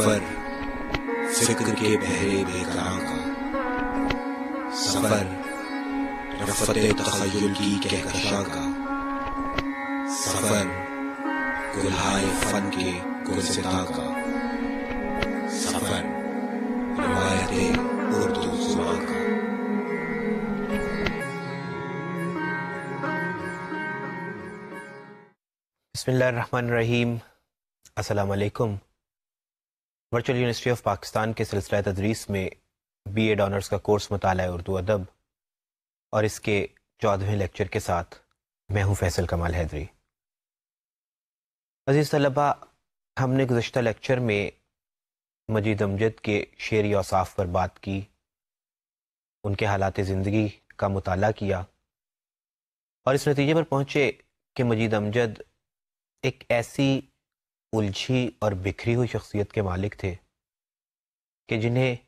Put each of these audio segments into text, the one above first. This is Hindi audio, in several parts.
सफर फिक्र के बहरे बेकरां का सफर रफत तखयल की कहकशा का सफर गुल्हाय फन के गुलसिता का सफर रवायत उर्दू जुबा का बसमिल बसमीम अल्लाम वर्चुअल यूनिवर्सिटी ऑफ पाकिस्तान के सिलसिला तदरीस में बी एड ऑनर्स का कोर्स मताल उर्दू अदब और इसके चौदहवें लेक्चर के साथ मैं हूँ फैसल कमाल हैदरी अजीज़ तलबा हमने गुज्त लेक्चर में मजीद अमजद के शेर औसाफ पर बात की उनके हालात ज़िंदगी का मताल किया और इस नतीजे पर पहुँचे कि मजीद अमजद एक ऐसी उलझी और बिखरी हुई शख्सियत के मालिक थे कि जिन्हें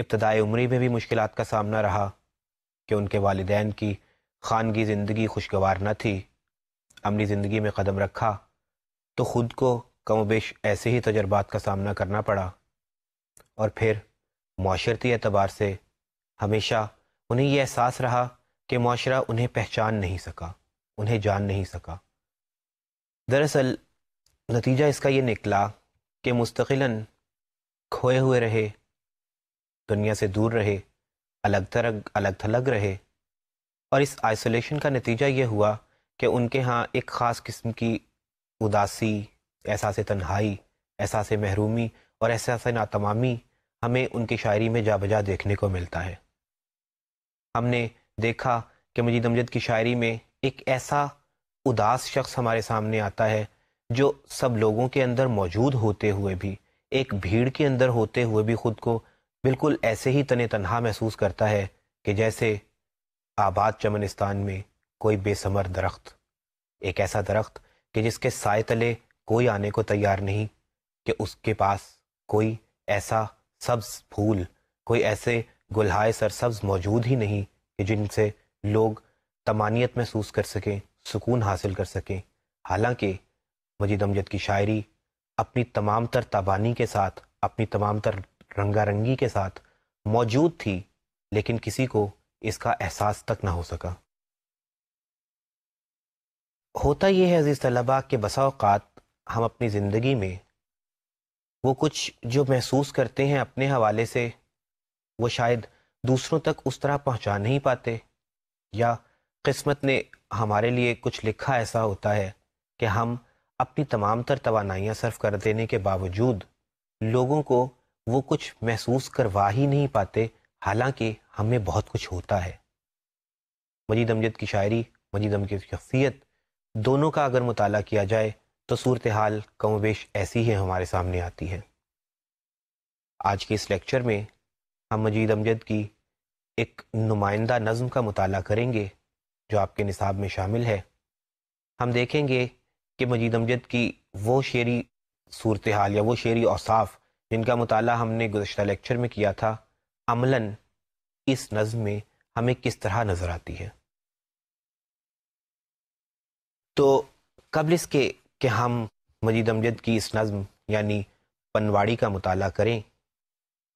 इब्तदाई उम्र में भी मुश्किल का सामना रहा कि उनके वालदान की खानगी ज़िंदगी खुशगवार न थी अमली ज़िंदगी में कदम रखा तो ख़ुद को कम बेश ऐसे ही तजर्बात का सामना करना पड़ा और फिर माशरती एतबार से हमेशा उन्हें यह एहसास रहा कि माशरा उन्हें पहचान नहीं सका उन्हें जान नहीं सका दरअसल नतीजा इसका ये निकला कि मुस्तकिलन खोए हुए रहे दुनिया से दूर रहे अलग थलग अलग थलग रहे और इस आइसोलेशन का नतीजा ये हुआ कि उनके यहाँ एक ख़ास किस्म की उदासी एहसास तन्हाई एहसास महरूमी और एहसास नातमामी हमें उनकी शायरी में जा बजा देखने को मिलता है हमने देखा कि मजीद अमजद की शायरी में एक ऐसा उदास शख्स हमारे सामने आता है जो सब लोगों के अंदर मौजूद होते हुए भी एक भीड़ के अंदर होते हुए भी खुद को बिल्कुल ऐसे ही तने तनहा महसूस करता है कि जैसे आबाद चमनिस्तान में कोई बेसमर दरख्त एक ऐसा दरख्त कि जिसके साय तले कोई आने को तैयार नहीं कि उसके पास कोई ऐसा सब्ज फूल कोई ऐसे गुल्हाय सरसब्ज मौजूद ही नहीं कि जिनसे लोग तमानियत महसूस कर सकें सुकून हासिल कर सकें हालांकि मजीद अमजद की शायरी अपनी तमाम तर ताबानी के साथ अपनी तमाम तर रंगारंगी के साथ मौजूद थी लेकिन किसी को इसका एहसास तक ना हो सका होता यह है अज़ीज़ तलबा के बसा अवत हम अपनी ज़िंदगी में वो कुछ जो महसूस करते हैं अपने हवाले से वो शायद दूसरों तक उस तरह पहुँचा नहीं पाते या किस्मत ने हमारे लिए कुछ लिखा ऐसा होता है कि हम अपनी तमाम तर तोानाइयाँ सर्व कर देने के बावजूद लोगों को वो कुछ महसूस करवा ही नहीं पाते हालांकि हमें बहुत कुछ होता है मजीद अमजद की शायरी मजीद अमजद की शख्सियत दोनों का अगर मुताल किया जाए तो सूरत हाल कम बेश ऐसी ही हमारे सामने आती है आज के इस लेक्चर में हम मजीद अमजद की एक नुमाइंदा नज़्म का मुताल करेंगे जो आपके निसाब में शामिल है हम देखेंगे कि मजीद अमजद की वो शेरी सूरत हाल या वो शेरी औसाफ जिनका मताल हमने गुज्त लेक्चर में किया था अमला इस नज़म में हमें किस तरह नज़र आती है तो कबल इसके कि हम मजीद अमजद की इस नज़म यानी पनवाड़ी का मताल करें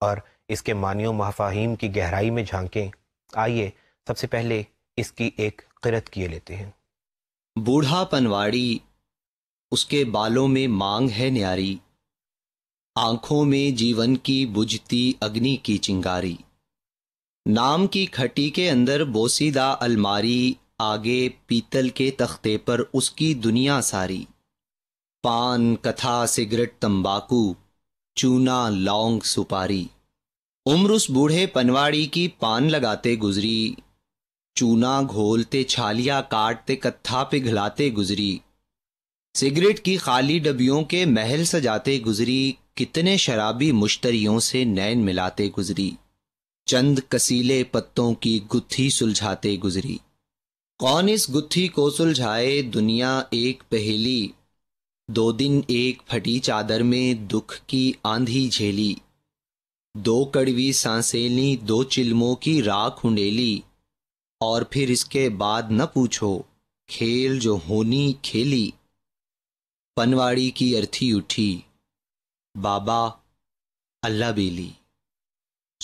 और इसके मानियों महाफाहिम की गहराई में झांकें आइए सबसे पहले इसकी एक किरत किए लेते हैं बूढ़ा पनवाड़ी उसके बालों में मांग है न्यारी आंखों में जीवन की बुझती अग्नि की चिंगारी नाम की खटी के अंदर बोसीदा अलमारी आगे पीतल के तख्ते पर उसकी दुनिया सारी पान कथा सिगरेट तंबाकू चूना लौंग सुपारी उम्र उस बूढ़े पनवाड़ी की पान लगाते गुजरी चूना घोलते छालिया काटते कत्था पिघलाते गुजरी सिगरेट की खाली डबियों के महल सजाते गुजरी कितने शराबी मुश्तरियों से नैन मिलाते गुजरी चंद कसीले पत्तों की गुत्थी सुलझाते गुजरी कौन इस गुत्थी को सुलझाए दुनिया एक पहेली दो दिन एक फटी चादर में दुख की आंधी झेली दो कड़वी सांसेली दो चिल्मों की राख उंडेली और फिर इसके बाद न पूछो खेल जो होनी खेली पनवाड़ी की अर्थी उठी बाबा अल्लाह बेली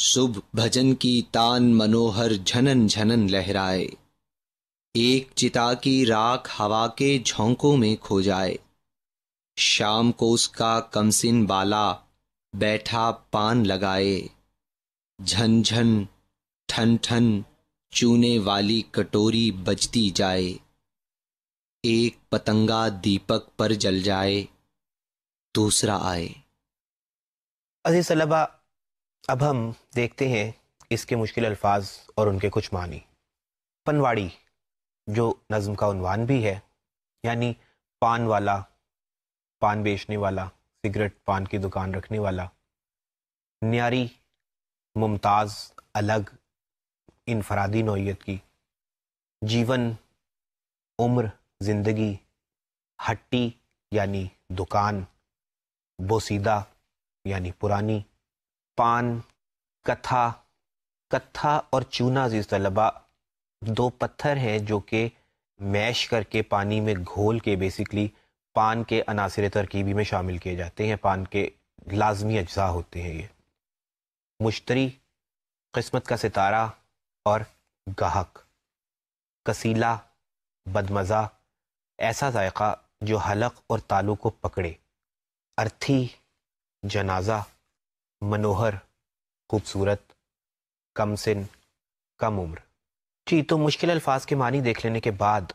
शुभ भजन की तान मनोहर झनन झनन लहराए एक चिता की राख हवा के झोंकों में खो जाए शाम को उसका कमसिन बाला बैठा पान लगाए झनझन ठन ठन चूने वाली कटोरी बजती जाए एक पतंगा दीपक पर जल जाए दूसरा आए अजी सलबा अब हम देखते हैं इसके मुश्किल अल्फाज और उनके कुछ मानी पनवाड़ी जो नज़म का उनवान भी है यानी पान वाला पान बेचने वाला सिगरेट पान की दुकान रखने वाला न्यारी मुमताज़ अलग इनफरादी नौीयत की जीवन उम्र ज़िंदगी हट्टी यानी दुकान बोसीदा यानी पुरानी पान कथा कथा और चूना जीज तलबा दो पत्थर हैं जो कि मैश करके पानी में घोल के बेसिकली पान के अनासर तरकीबी में शामिल किए जाते हैं पान के लाजमी अज्जा होते हैं ये मुश्तरी किस्मत का सितारा और गाहक कसीला बदमज़ा ऐसा जायका जो हलक और तालू को पकड़े अर्थी जनाजा मनोहर खूबसूरत कम सिन कम उम्र जी तो मुश्किल अल्फाज के मानी देख लेने के बाद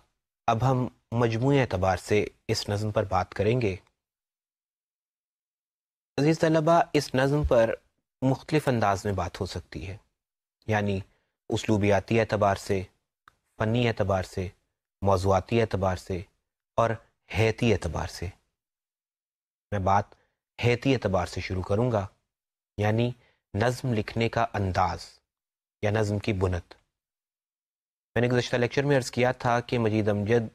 अब हम मजमू एतबार से इस नज़म पर बात करेंगे अज़ीज़ तलबा इस नज़म पर मुख्तलिफ अंदाज में बात हो सकती है यानी उसलूबियाती एतबार से फ़नी एतबार से मौजूदी एतबार से और हैती एतबार से मैं बात हैती एतबार से शुरू करूँगा यानी नज़म लिखने का अंदाज या नज़म की बुनत मैंने गुजशत लेक्चर में अर्ज़ किया था कि मजीद अमजद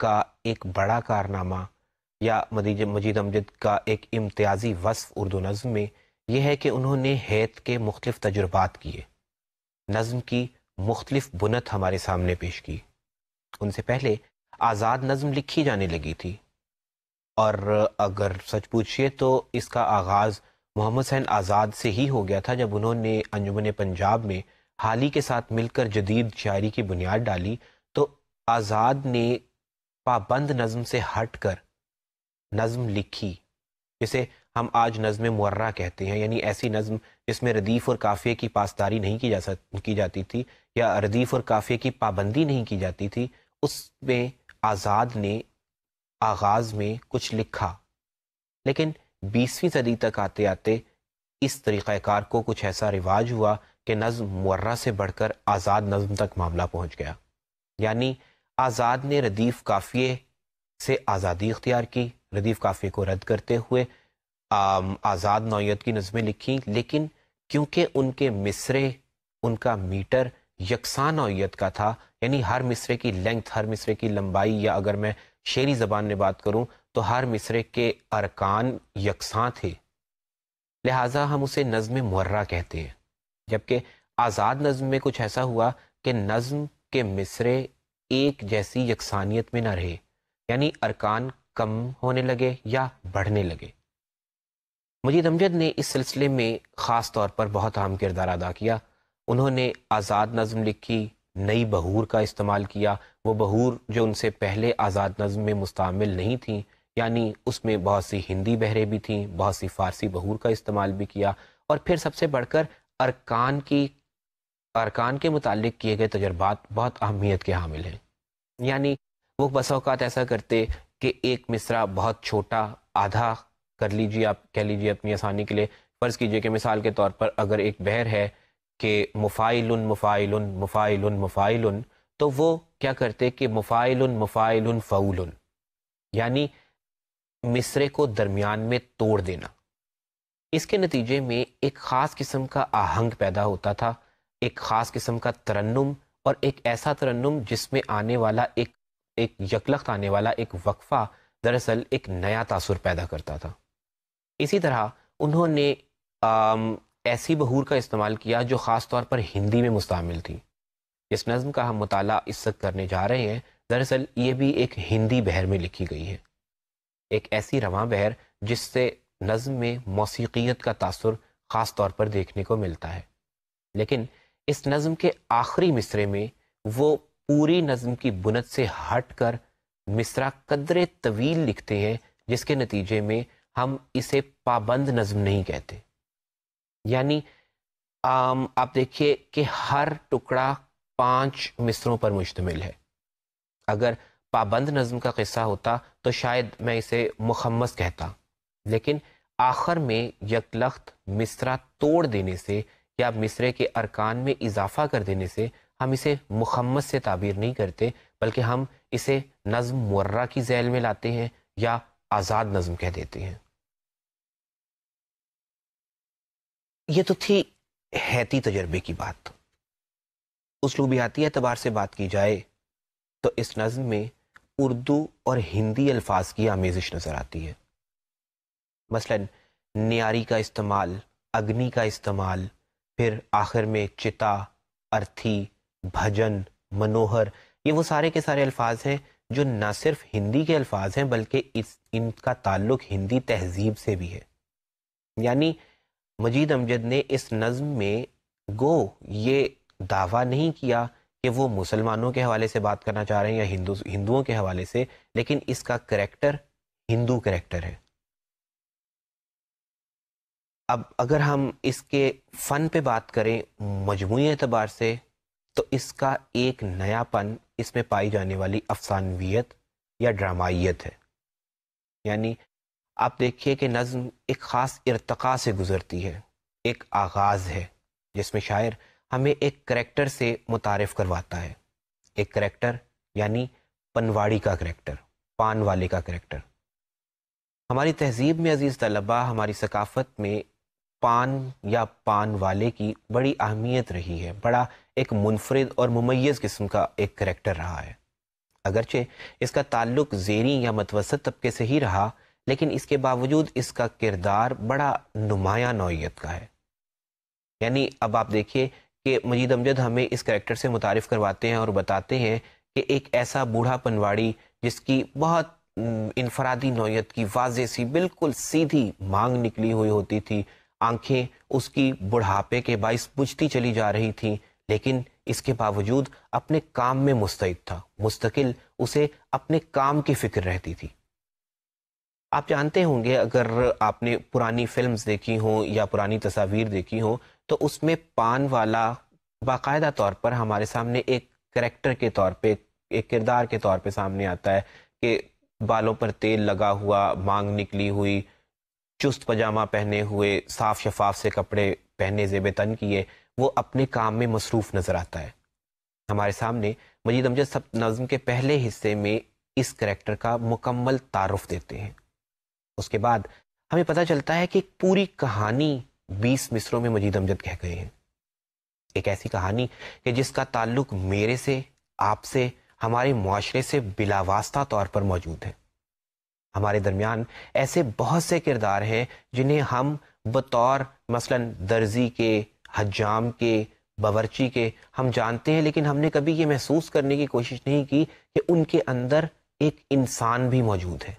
का एक बड़ा कारनामा या मदीज मजीद अमजद का एक इम्तियाजी वसफ़ उर्दू नज़म में यह है कि उन्होंने हैत के मुख्तफ तजुर्बात किए नज़म की मुख्तलिफ बुनत हमारे सामने पेश की उनसे पहले आज़ाद नज़म लिखी जाने लगी थी और अगर सच पूछिए तो इसका आगाज़ मोहम्मद हुसैन आज़ाद से ही हो गया था जब उन्होंने अंजुमन पंजाब में हाल ही के साथ मिलकर जदीद शायरी की बुनियाद डाली तो आज़ाद ने पाबंद नज़म से हट कर नज़म लिखी जिसे हम आज नज़म मुर्रा कहते हैं यानी ऐसी नज़म जिसमें रदीफ़ और काफ़े की पासदारी नहीं की जा सक की जाती थी या रदीफ़ और काफ़िये की पाबंदी नहीं की जाती थी उसमें आज़ाद ने आगाज़ में कुछ लिखा लेकिन बीसवीं सदी तक आते आते इस तरीक़ाकार को कुछ ऐसा रिवाज हुआ कि नज़्म मुर्रा से बढ़कर आज़ाद नज़म तक मामला पहुंच गया यानी आज़ाद ने रदीफ़ काफ़िए से आज़ादी इख्तियार की रदीफ़ काफ़िए को रद्द करते हुए आज़ाद नौीयत की नज़में लिखी लेकिन क्योंकि उनके मिसरे उनका मीटर यकसान नौीयत का था यानी हर मिसरे की लेंथ हर मिसरे की लंबाई या अगर मैं शेरी ज़बान में बात करूँ तो हर मिसरे के अरकान यकसा थे लिहाजा हम उसे नज़म मुर्रा कहते हैं जबकि आज़ाद नज़म में कुछ ऐसा हुआ कि नज़म के मिसरे एक जैसी यकसानियत में ना रहे यानी अरकान कम होने लगे या बढ़ने लगे मुजीद अमजद ने इस सिलसिले में ख़ास तौर पर बहुत अहम किरदार अदा किया उन्होंने आज़ाद नज़म लिखी नई बहूर का इस्तेमाल किया वो बहूर जो उनसे पहले आज़ाद नज़म में मुस्तमिल नहीं थी यानी उसमें बहुत सी हिंदी बहरें भी थीं बहुत सी फ़ारसी बहूर का इस्तेमाल भी किया और फिर सबसे बढ़कर अरकान की अरकान के मुतालिक किए गए तजर्बात बहुत अहमियत के हामिल हैं यानी वो बसौकात ऐसा करते कि एक मिसरा बहुत छोटा आधा कर लीजिए आप कह लीजिए अपनी आसानी के लिए फ़र्ज़ कीजिए कि मिसाल के तौर पर अगर एक बहर है कि मुफ़ाइल मुफ़ाइल मुफ़ाइल मुफ़ाइल तो वो क्या करते कि मुफ़ाइल मुफ़ाइल फ़ाउल यानी मिसरे को दरमियान में तोड़ देना इसके नतीजे में एक ख़ास किस्म का आहंग पैदा होता था एक ख़ास किस्म का तरन्नुम और एक ऐसा तरन्नुम जिसमें आने वाला एक एक यकलख्त आने वाला एक वक्फ़ा दरअसल एक नया तासुर पैदा करता था इसी तरह उन्होंने ऐसी बहूर का इस्तेमाल किया जो ख़ास तौर पर हिंदी में मुस्तमिल थी इस नज़म का हम मुताल इस वक्त करने जा रहे हैं दरअसल ये भी एक हिंदी बहर में लिखी गई है एक ऐसी रवा बहर जिससे नज्म में मौसीकीत का तासर ख़ास तौर पर देखने को मिलता है लेकिन इस नज़म के आखिरी मिसरे में वो पूरी नज्म की बुनत से हट कर मिसरा कदर तवील लिखते हैं जिसके नतीजे में हम इसे पाबंद नज्म नहीं कहते यानी आम, आप देखिए कि हर टुकड़ा पांच मिसरों पर मुश्तमिल है अगर पाबंद नज़म का किस्सा होता तो शायद मैं इसे मुखमस कहता लेकिन आखिर में यकलख्त मिसरा तोड़ देने से या मिसरे के अरकान में इजाफा कर देने से हम इसे मुखम्मस से ताबीर नहीं करते बल्कि हम इसे नज़म मुर्रा की जैल में लाते हैं या आज़ाद नज़म कह देते हैं ये तो थी हैती तजर्बे की बात तो। उस उसलूबियाती एतबार से बात की जाए तो इस नज़म में उर्दू और हिंदी अल्फाज की आमेजिश नज़र आती है मसलन न्यारी का इस्तेमाल अग्नि का इस्तेमाल फिर आखिर में चिता अर्थी भजन मनोहर ये वो सारे के सारे अल्फाज हैं जो ना सिर्फ हिंदी के अल्फाज हैं बल्कि इस इनका ताल्लुक हिंदी तहजीब से भी है यानी मजीद अमजद ने इस नज़म में गो ये दावा नहीं किया कि वो मुसलमानों के हवाले से बात करना चाह रहे हैं या हिंदू हिंदुओं के हवाले से लेकिन इसका करेक्टर हिंदू करेक्टर है अब अगर हम इसके फ़न पे बात करें मजमू अतबार से तो इसका एक नयापन इसमें पाई जाने वाली अफसानवियत या ड्रामाइत है यानी आप देखिए कि नज़्म एक ख़ास इरतका से गुज़रती है एक आगाज़ है जिसमें शायर हमें एक करेक्टर से मुतारफ़ करवाता है एक करेक्टर यानी पनवाड़ी का करेक्टर पान वाले का करेक्टर हमारी तहजीब में अज़ीज़ तलबा हमारी सकाफ़त में पान या पान वाले की बड़ी अहमियत रही है बड़ा एक मुनफरद और ममैज़ किस्म का एक करेक्टर रहा है अगरचे इसका ताल्लुक जेरी या मतवसत तबके से ही रहा लेकिन इसके बावजूद इसका किरदार बड़ा नुमाया नौत का है यानी अब आप देखिए कि मजीद अमजद हमें इस करेक्टर से मुतारफ़ करवाते हैं और बताते हैं कि एक ऐसा बूढ़ा पनवाड़ी जिसकी बहुत इनफरादी नौीयत की वाजे सी बिल्कुल सीधी मांग निकली हुई होती थी आंखें उसकी बुढ़ापे के बायस बुझती चली जा रही थी लेकिन इसके बावजूद अपने काम में मुस्तैद था मुस्तकिल उसे अपने काम की फिक्र रहती थी आप जानते होंगे अगर आपने पुरानी फिल्म देखी हों या पुरानी तस्वीर देखी हों तो उसमें पान वाला बाकायदा तौर पर हमारे सामने एक करेक्टर के तौर पर एक किरदार के तौर पर सामने आता है कि बालों पर तेल लगा हुआ मांग निकली हुई चुस्त पजामा पहने हुए साफ शफाफ से कपड़े पहने जेब तन किए वो अपने काम में मसरूफ नज़र आता है हमारे सामने मजीद अमजद सब नज़म के पहले हिस्से में इस करेक्टर का मुकम्मल तारफ़ देते हैं उसके बाद हमें पता चलता है कि पूरी कहानी बीस मिसरों में मजीद अमजद कह गए हैं एक ऐसी कहानी कि जिसका ताल्लुक मेरे से आपसे हमारे माशरे से बिलावास्ता तौर पर मौजूद है हमारे दरमियान ऐसे बहुत से किरदार हैं जिन्हें हम बतौर मसलन दर्जी के हजाम के बावरची के हम जानते हैं लेकिन हमने कभी ये महसूस करने की कोशिश नहीं की कि उनके अंदर एक इंसान भी मौजूद है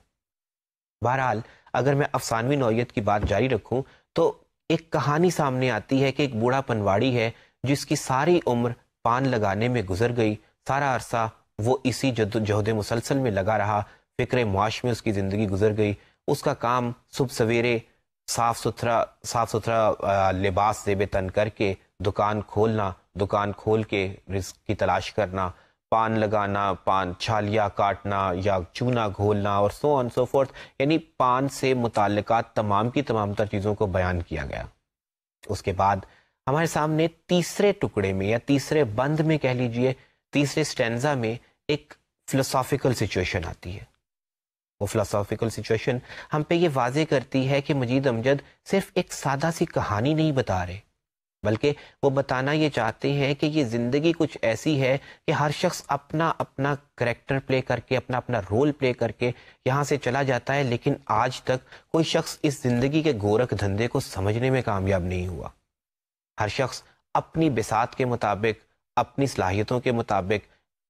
बहरहाल अगर मैं अफसानवी नौत की बात जारी रखूँ तो एक कहानी सामने आती है कि एक बूढ़ा पनवाड़ी है जिसकी सारी उम्र पान लगाने में गुजर गई सारा अरसा वो इसी जहद मुसलसल में लगा रहा फिक्र मुआश में उसकी ज़िंदगी गुजर गई उसका काम सुबह सवेरे साफ़ सुथरा साफ़ सुथरा लिबास से बेतन करके दुकान खोलना दुकान खोल के रिस्क की तलाश करना पान लगाना पान छालिया काटना या चूना घोलना और सो ऑन सो फोर्थ यानी पान से मुतल तमाम की तमाम तर चीज़ों को बयान किया गया उसके बाद हमारे सामने तीसरे टुकड़े में या तीसरे बंद में कह लीजिए तीसरे स्टेंजा में एक फिलोसॉफिकल सिचुएशन आती है वो फिलोसॉफिकल सिचुएशन हम पे ये वाजे करती है कि मजीद अमजद सिर्फ एक सादा सी कहानी नहीं बता रहे बल्कि वो बताना ये चाहते हैं कि ये ज़िंदगी कुछ ऐसी है कि हर शख्स अपना अपना करेक्टर प्ले करके अपना अपना रोल प्ले करके यहाँ से चला जाता है लेकिन आज तक कोई शख्स इस ज़िंदगी के गोरख धंधे को समझने में कामयाब नहीं हुआ हर शख्स अपनी बिसात के मुताबिक अपनी सलाहियतों के मुताबिक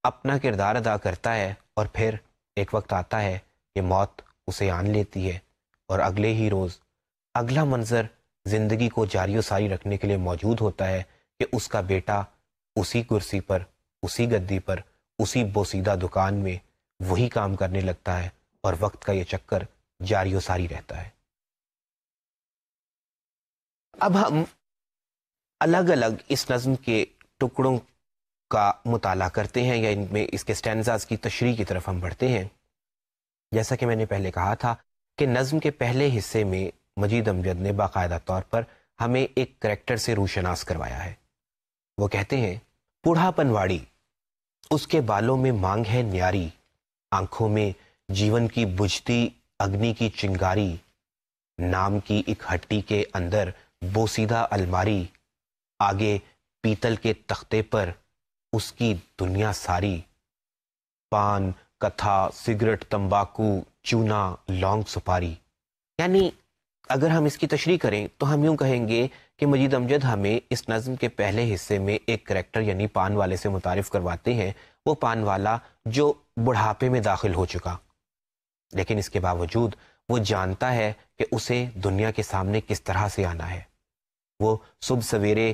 अपना किरदार अदा करता है और फिर एक वक्त आता है कि मौत उसे आन लेती है और अगले ही रोज़ अगला मंजर ज़िंदगी को जारी सारी रखने के लिए मौजूद होता है कि उसका बेटा उसी कुर्सी पर उसी गद्दी पर उसी बोसीदा दुकान में वही काम करने लगता है और वक्त का ये चक्कर जारी सारी रहता है अब हम अलग अलग इस नज़म के टुकड़ों का मताल करते हैं या इनमें इसके स्टैंडजाज की तशरी की तरफ हम बढ़ते हैं जैसा कि मैंने पहले कहा था कि नज़म के पहले हिस्से में मजीद अमजद ने बाकायदा तौर पर हमें एक करेक्टर से रूशनास करवाया है वो कहते हैं बूढ़ा पनवाड़ी उसके बालों में मांग है न्यारी आंखों में जीवन की बुझती अग्नि की चिंगारी नाम की एक हट्टी के अंदर बोसीदा अलमारी आगे पीतल के तख्ते पर उसकी दुनिया सारी पान कथा सिगरेट तंबाकू चूना लौंग सुपारी यानी अगर हम इसकी तशरी करें तो हम यूँ कहेंगे कि मजीद अमजद हमें इस नज़म के पहले हिस्से में एक करेक्टर यानी पान वाले से मुतारफ़ करवाते हैं वो पान वाला जो बुढ़ापे में दाखिल हो चुका लेकिन इसके बावजूद वो जानता है कि उसे दुनिया के सामने किस तरह से आना है वो सुबह सवेरे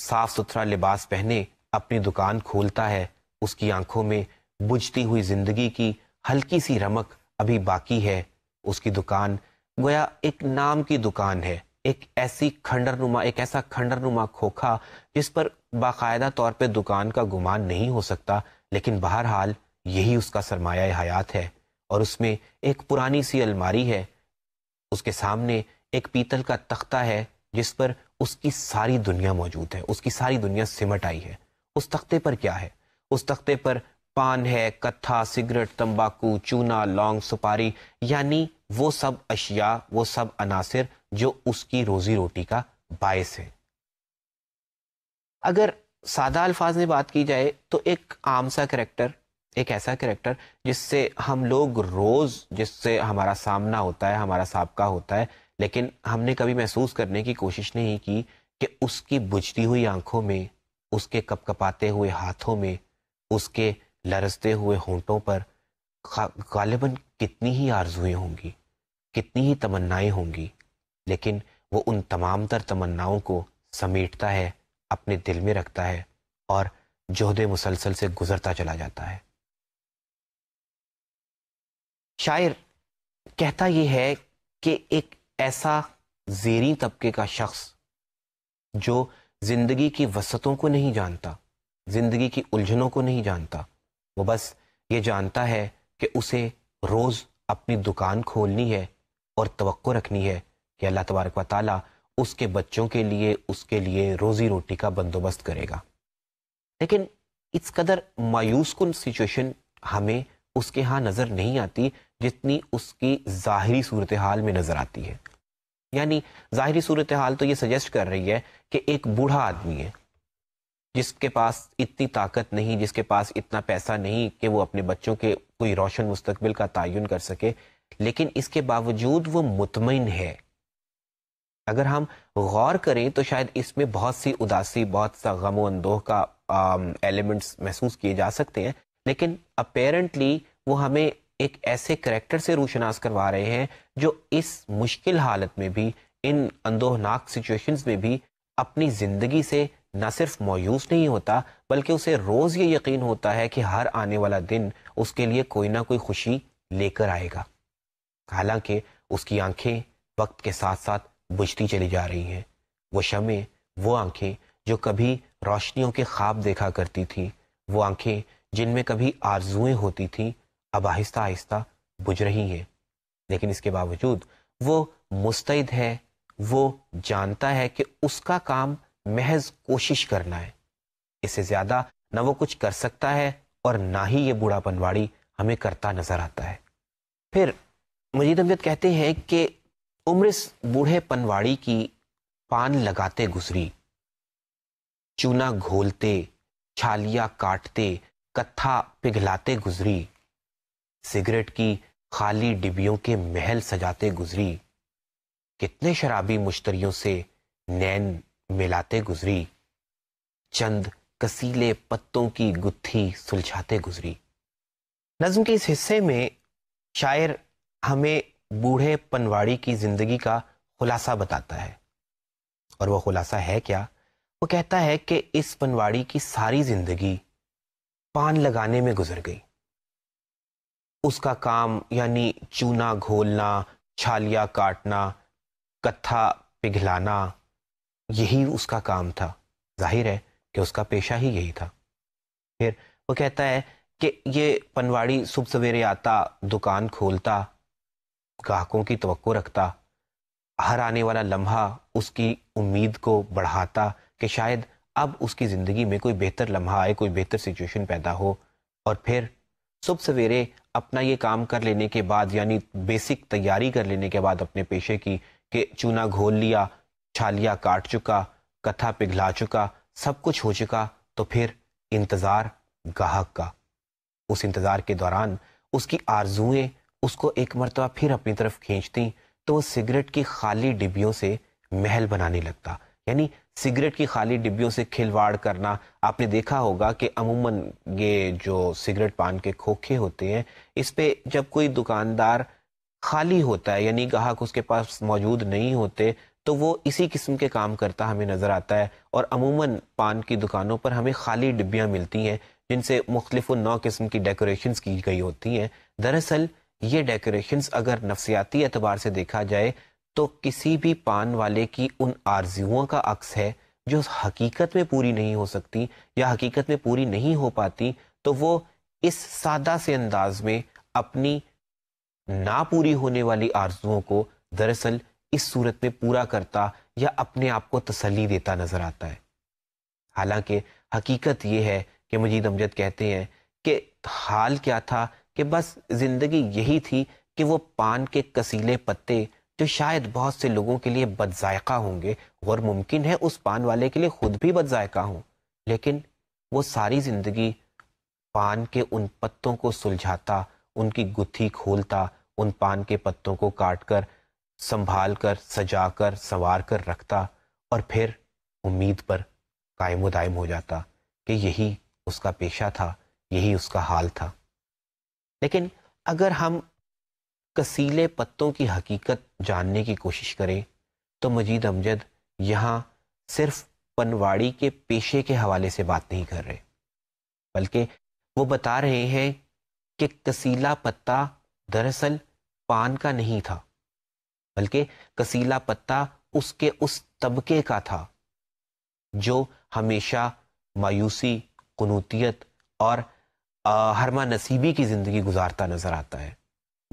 साफ सुथरा लिबास पहने अपनी दुकान खोलता है उसकी आंखों में बुझती हुई जिंदगी की हल्की सी रमक अभी बाकी है उसकी दुकान गोया एक नाम की दुकान है एक ऐसी खंडर नुमा एक ऐसा खंडर नुमा खोखा जिस पर बाकायदा तौर पर दुकान का गुमान नहीं हो सकता लेकिन बहरहाल यही उसका सरमाया हयात है और उसमें एक पुरानी सी अलमारी है उसके सामने एक पीतल का तख्ता है जिस पर उसकी सारी दुनिया मौजूद है उसकी सारी दुनिया सिमट आई है उस तख्ते पर क्या है उस तख्ते पर पान है कत्था सिगरेट तंबाकू चूना लौंग सुपारी यानी वो सब अशिया वो सब अनासर जो उसकी रोजी रोटी का बायस है अगर सादा अल्फाज में बात की जाए तो एक आम सा करेक्टर एक ऐसा करेक्टर जिससे हम लोग रोज़ जिससे हमारा सामना होता है हमारा सबका होता है लेकिन हमने कभी महसूस करने की कोशिश नहीं की कि उसकी बुझती हुई आंखों में उसके कपकपाते हुए हाथों में उसके लरसते हुए होंटों पर गालिबन कितनी ही आरजुएं होंगी कितनी ही तमन्नाएँ होंगी लेकिन वो उन तमाम तर तमन्नाओं को समेटता है अपने दिल में रखता है और जोहदे मुसलसल से गुजरता चला जाता है शायर कहता यह है कि एक ऐसा जेरी तबके का शख्स जो जिंदगी की वसतों को नहीं जानता जिंदगी की उलझनों को नहीं जानता वो बस ये जानता है कि उसे रोज़ अपनी दुकान खोलनी है और तो रखनी है कि अल्लाह तबारक व ताली उसके बच्चों के लिए उसके लिए रोज़ी रोटी का बंदोबस्त करेगा लेकिन इस कदर मायूस कन सिचुएशन हमें उसके यहाँ नज़र नहीं आती जितनी उसकी ज़ाहरी सूरत हाल में नज़र आती है यानी ज़ाहरी सूरत हाल तो ये सजेस्ट कर रही है कि एक बूढ़ा आदमी है जिसके पास इतनी ताकत नहीं जिसके पास इतना पैसा नहीं कि वो अपने बच्चों के कोई रोशन मुस्तबिल का तयन कर सके लेकिन इसके बावजूद वो मुतमिन है अगर हम गौर करें तो शायद इसमें बहुत सी उदासी बहुत सा गम अंदोह का एलिमेंट्स महसूस किए जा सकते हैं लेकिन अपेरेंटली वो हमें एक ऐसे करेक्टर से रोशनास करवा रहे हैं जो इस मुश्किल हालत में भी इन अंदोहनाक सिचुएशंस में भी अपनी ज़िंदगी से न सिर्फ मायूस नहीं होता बल्कि उसे रोज़ ये यकीन होता है कि हर आने वाला दिन उसके लिए कोई ना कोई खुशी लेकर आएगा हालांकि उसकी आंखें वक्त के साथ साथ बुझती चली जा रही हैं वो शमें वो आंखें जो कभी रोशनियों के ख्वाब देखा करती थी वो आंखें जिनमें कभी आरजुएं होती थी अब आहिस्ता आहिस्ता बुझ रही हैं लेकिन इसके बावजूद वो मुस्तैद है वो जानता है कि उसका काम महज कोशिश करना है इससे ज्यादा ना वो कुछ कर सकता है और ना ही ये बूढ़ा पनवाड़ी हमें करता नजर आता है फिर मजीद अमजद कहते हैं कि उम्र बूढ़े पनवाड़ी की पान लगाते गुजरी चूना घोलते छालिया काटते कत्था पिघलाते गुजरी सिगरेट की खाली डिब्बियों के महल सजाते गुजरी कितने शराबी मुश्तरियों से नैन मिलाते गुजरी चंद कसीले पत्तों की गुत्थी सुलझाते गुजरी नज्म के इस हिस्से में शायर हमें बूढ़े पनवाड़ी की जिंदगी का खुलासा बताता है और वह खुलासा है क्या वो कहता है कि इस पनवाड़ी की सारी जिंदगी पान लगाने में गुजर गई उसका काम यानी चूना घोलना छालिया काटना कत्था पिघलाना यही उसका काम था जाहिर है कि उसका पेशा ही यही था फिर वो कहता है कि ये पनवाड़ी सुबह सवेरे आता दुकान खोलता ग्राहकों की तो रखता हर आने वाला लम्हा उसकी उम्मीद को बढ़ाता कि शायद अब उसकी ज़िंदगी में कोई बेहतर लम्हा आए कोई बेहतर सिचुएशन पैदा हो और फिर सुबह सवेरे अपना ये काम कर लेने के बाद यानी बेसिक तैयारी कर लेने के बाद अपने पेशे की कि चूना घोल लिया छालिया काट चुका कथा पिघला चुका सब कुछ हो चुका तो फिर इंतज़ार गाहक का उस इंतज़ार के दौरान उसकी आरजुएं उसको एक मरतबा फिर अपनी तरफ खींचती तो वो सिगरेट की खाली डिब्बियों से महल बनाने लगता यानी सिगरेट की खाली डिब्बियों से खिलवाड़ करना आपने देखा होगा कि अमूमन ये जो सिगरेट पान के खोखे होते हैं इस पर जब कोई दुकानदार खाली होता है यानी ग्राहक उसके पास मौजूद नहीं होते तो वो इसी किस्म के काम करता हमें नज़र आता है और अमूमन पान की दुकानों पर हमें खाली डिब्बियाँ मिलती हैं जिनसे मुख्तफ नौ किस्म की डेकोरेशन की गई होती हैं दरअसल ये डेकोरेशंस अगर नफसियाती एतबार से देखा जाए तो किसी भी पान वाले की उन आर्जुओं का अक्स है जो हकीकत में पूरी नहीं हो सकती या हकीकत में पूरी नहीं हो पाती तो वो इस सादा से अंदाज में अपनी ना पूरी होने वाली आर्जुओं को दरअसल इस सूरत में पूरा करता या अपने आप को तसली देता नजर आता है हालांकि हकीकत यह है कि मजीद अमजद कहते हैं कि हाल क्या था कि बस ज़िंदगी यही थी कि वो पान के कसीले पत्ते जो शायद बहुत से लोगों के लिए बदजायका होंगे और मुमकिन है उस पान वाले के लिए खुद भी बदजायका हों लेकिन वो सारी ज़िंदगी पान के उन पत्तों को सुलझाता उनकी गुत्थी खोलता उन पान के पत्तों को काट कर संभाल कर सजा कर संवार कर रखता और फिर उम्मीद पर कायम दायम हो जाता कि यही उसका पेशा था यही उसका हाल था लेकिन अगर हम कसीले पत्तों की हकीकत जानने की कोशिश करें तो मजीद अमजद यहाँ सिर्फ पनवाड़ी के पेशे के हवाले से बात नहीं कर रहे बल्कि वो बता रहे हैं कि कसीला पत्ता दरअसल पान का नहीं था बल्कि कसीला पत्ता उसके उस तबके का था जो हमेशा मायूसी कनूतीत और हरमा नसीबी की ज़िंदगी गुजारता नज़र आता है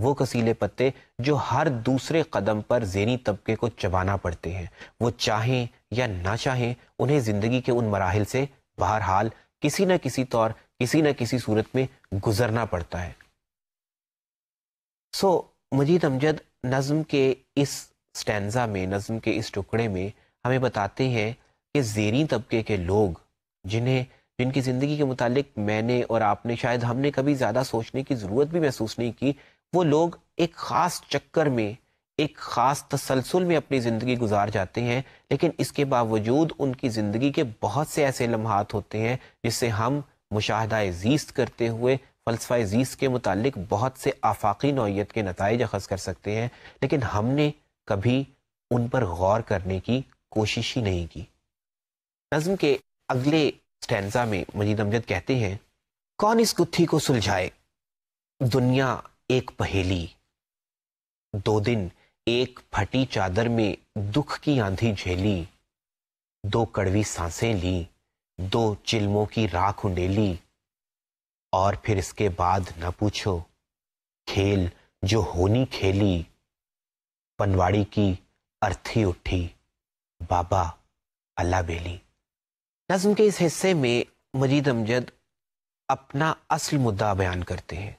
वो कसीले पत्ते जो हर दूसरे कदम पर जेनी तबके को चबाना पड़ते हैं वो चाहें या ना चाहें उन्हें ज़िंदगी के उन मराहल से बहरहाल किसी न किसी तौर किसी न किसी सूरत में गुजरना पड़ता है सो so, मजीद अमजद नज़म के इस स्टैंडा में नज़म के इस टुकड़े में हमें बताते हैं कि जेरी तबके के लोग जिन्हें जिनकी ज़िंदगी के मुतालिक मैंने और आपने शायद हमने कभी ज़्यादा सोचने की ज़रूरत भी महसूस नहीं की वो लोग एक ख़ास चक्कर में एक ख़ास तसलसल में अपनी ज़िंदगी गुजार जाते हैं लेकिन इसके बावजूद उनकी ज़िंदगी के बहुत से ऐसे लम्हा होते हैं जिससे हम मुशाह जीस्त करते हुए फ़लसफ़ा जीस के मुतालिक बहुत से आफाकी नौीयत के नतज अखज़ कर सकते हैं लेकिन हमने कभी उन पर गौर करने की कोशिश ही नहीं की नज्म के अगले स्टैंडा में मजीद अमजद कहते हैं कौन इस गुत्थी को सुलझाए दुनिया एक पहेली दो दिन एक फटी चादर में दुख की आंधी झेली दो कड़वी सांसें ली दो चिल्मों की राख उंडेली और फिर इसके बाद न पूछो खेल जो होनी खेली पनवाड़ी की अर्थी उठी बाबा अल्लाह बेली नज्म के इस हिस्से में मजीद अमजद अपना असल मुद्दा बयान करते हैं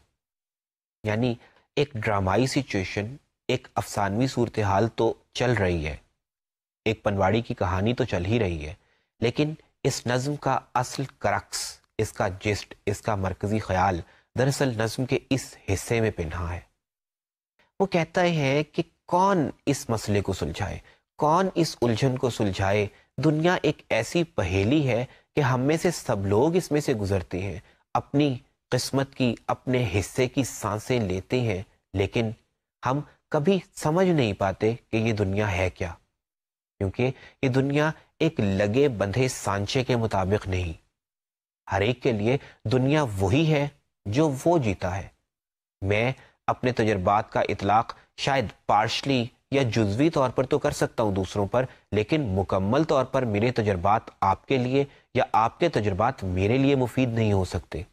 यानी एक ड्रामाई सिचुएशन एक अफसानवी सूरत हाल तो चल रही है एक पनवाड़ी की कहानी तो चल ही रही है लेकिन इस नज़्म का असल करक्स इसका जिस्ट इसका मरकजी ख्याल दरअसल नज्म के इस हिस्से में पिन्हा है वो कहता है कि कौन इस मसले को सुलझाए कौन इस उलझन को सुलझाए दुनिया एक ऐसी पहेली है कि हम में से सब लोग इसमें से गुजरते हैं अपनी किस्मत की अपने हिस्से की सांसें लेते हैं लेकिन हम कभी समझ नहीं पाते कि ये दुनिया है क्या क्योंकि ये दुनिया एक लगे बंधे सांचे के मुताबिक नहीं हर एक के लिए दुनिया वही है जो वो जीता है मैं अपने तजर्बात का इतलाक शायद पार्शली या जुजवी तौर पर तो कर सकता हूँ दूसरों पर लेकिन मुकम्मल तौर पर मेरे तजर्बात आपके लिए या आपके तजर्बात मेरे लिए मुफीद नहीं हो सकते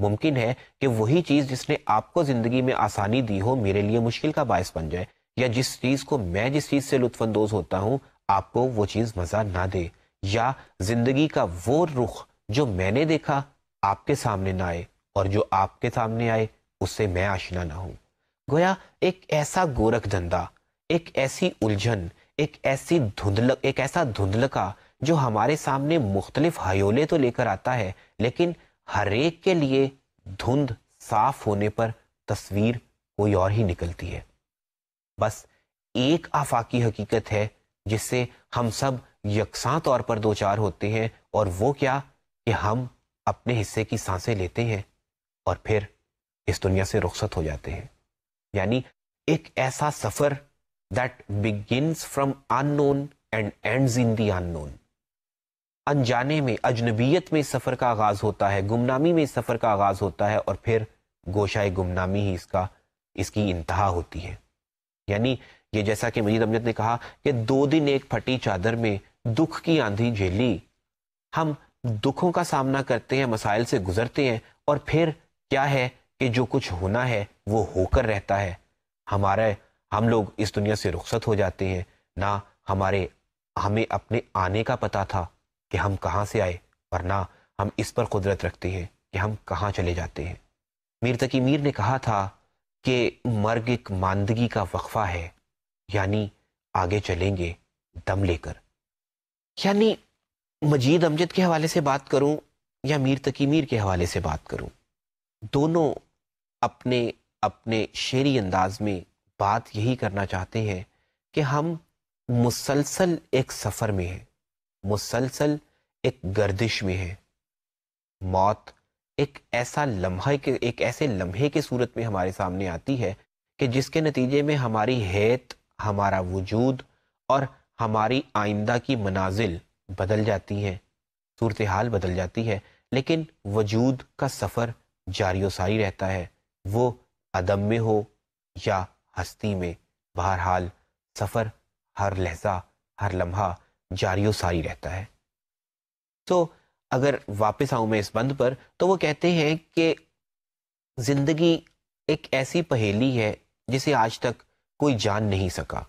मुमकिन है कि वही चीज़ जिसने आपको ज़िंदगी में आसानी दी हो मेरे लिए मुश्किल का बायस बन जाए या जिस चीज़ को मैं जिस चीज़ से लुत्फानंदोज होता हूँ आपको वो चीज़ मज़ा ना दे या ज़िंदगी का वो रुख जो मैंने देखा आपके सामने ना आए और जो आपके सामने आए उससे मैं आशना ना हूं गोया एक ऐसा गोरख धंधा एक ऐसी उलझन एक ऐसी धुंधल एक ऐसा धुंधलका जो हमारे सामने मुख्तलिफ हयोले तो लेकर आता है लेकिन हर एक के लिए धुंध साफ होने पर तस्वीर कोई और ही निकलती है बस एक आफाकी हकीकत है जिससे हम सब यकसा तौर पर दो चार होते हैं और वो क्या कि हम अपने हिस्से की सांसें लेते हैं और फिर इस दुनिया से रुखसत हो जाते हैं यानी एक ऐसा सफर that begins from unknown and ends in the unknown अनजाने में अजनबियत में सफ़र का आगाज़ होता है गुमनामी में सफ़र का आगाज़ होता है और फिर गोशाए गुमनामी ही इसका इसकी इंतहा होती है यानी ये जैसा कि मजीद अमजद ने कहा कि दो दिन एक फटी चादर में दुख की आंधी झेली हम दुखों का सामना करते हैं मसाइल से गुजरते हैं और फिर क्या है कि जो कुछ होना है वो होकर रहता है हमारे हम लोग इस दुनिया से रुखसत हो जाते हैं ना हमारे हमें अपने आने का पता था कि हम कहाँ से आए और ना हम इस पर कुदरत रखते हैं कि हम कहाँ चले जाते हैं मीर तकी मीर ने कहा था कि मर्ग एक मांदगी का वक्फा है यानी आगे चलेंगे दम लेकर यानी मजीद अमजद के हवाले से बात करूं या मीर तकी मीर के हवाले से बात करूं दोनों अपने अपने शेरी अंदाज में बात यही करना चाहते हैं कि हम मुसलसल एक सफ़र में हैं मुसलसल एक गर्दिश में हैं मौत एक ऐसा लम्हा के एक ऐसे लम्हे के सूरत में हमारे सामने आती है कि जिसके नतीजे में हमारी हैत हमारा वजूद और हमारी आइंदा की मनाजिल बदल जाती है सूरत हाल बदल जाती है लेकिन वजूद का सफ़र जारी वारी रहता है वो अदम में हो या हस्ती में बहर हाल सफ़र हर लहजा हर लम्हा जारी वारी रहता है तो अगर वापस आऊँ मैं इस बंद पर तो वो कहते हैं कि ज़िंदगी एक ऐसी पहेली है जिसे आज तक कोई जान नहीं सका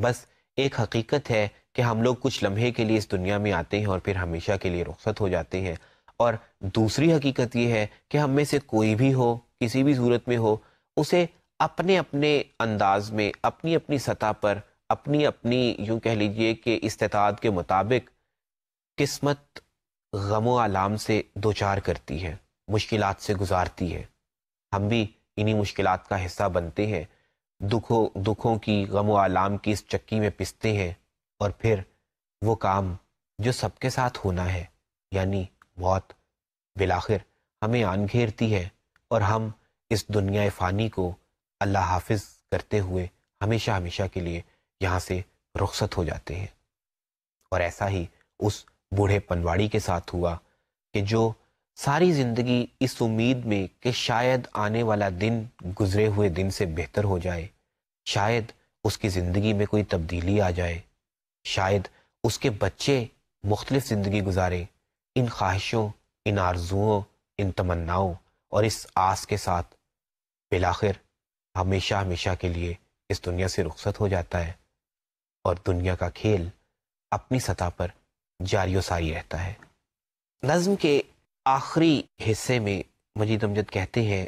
बस एक हकीकत है कि हम लोग कुछ लम्हे के लिए इस दुनिया में आते हैं और फिर हमेशा के लिए रुखसत हो जाते हैं और दूसरी हकीकत ये है कि हम में से कोई भी हो किसी भी सूरत में हो उसे अपने अपने अंदाज में अपनी अपनी सतह पर अपनी अपनी यूँ कह लीजिए कि इस्तात के मुताबिक किस्मत गम आलाम से दो चार करती है मुश्किल से गुजारती है हम भी इन्हीं मुश्किल का हिस्सा बनते हैं दुखों दुखों की गम आलाम की इस चक्की में पिसते हैं और फिर वो काम जो सबके साथ होना है यानी मौत बिलाखिर हमें आन घेरती है और हम इस दुनिया फ़ानी को अल्लाह हाफिज करते हुए हमेशा हमेशा के लिए यहाँ से रुखसत हो जाते हैं और ऐसा ही उस बूढ़े पनवाड़ी के साथ हुआ कि जो सारी ज़िंदगी इस उम्मीद में कि शायद आने वाला दिन गुजरे हुए दिन से बेहतर हो जाए शायद उसकी ज़िंदगी में कोई तब्दीली आ जाए शायद उसके बच्चे मुख्तलिफ ज़िंदगी गुजारें इन ख्वाहिशों इन आरजुओं इन तमन्नाओं और इस आस के साथ बिलाखिर हमेशा हमेशा के लिए इस दुनिया से रुखसत हो जाता है और दुनिया का खेल अपनी सतह पर जारी वारी रहता है नज्म के आखिरी हिस्से में मजीद अमजद कहते हैं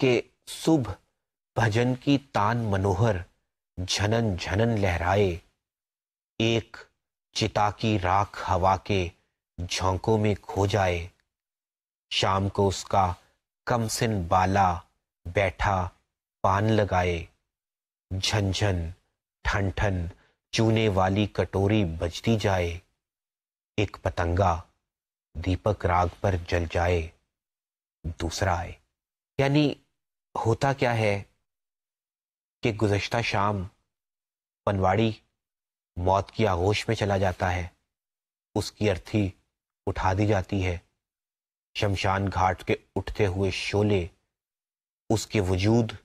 कि सुबह भजन की तान मनोहर झनन झनन लहराए एक चिता की राख हवा के झोंकों में खो जाए शाम को उसका कमसिन बाला बैठा पान लगाए झंझन ठन ठन चूने वाली कटोरी बजती जाए एक पतंगा दीपक राग पर जल जाए दूसरा आए यानी होता क्या है कि गुजश्ता शाम पनवाड़ी मौत की आगोश में चला जाता है उसकी अर्थी उठा दी जाती है शमशान घाट के उठते हुए शोले उसके वजूद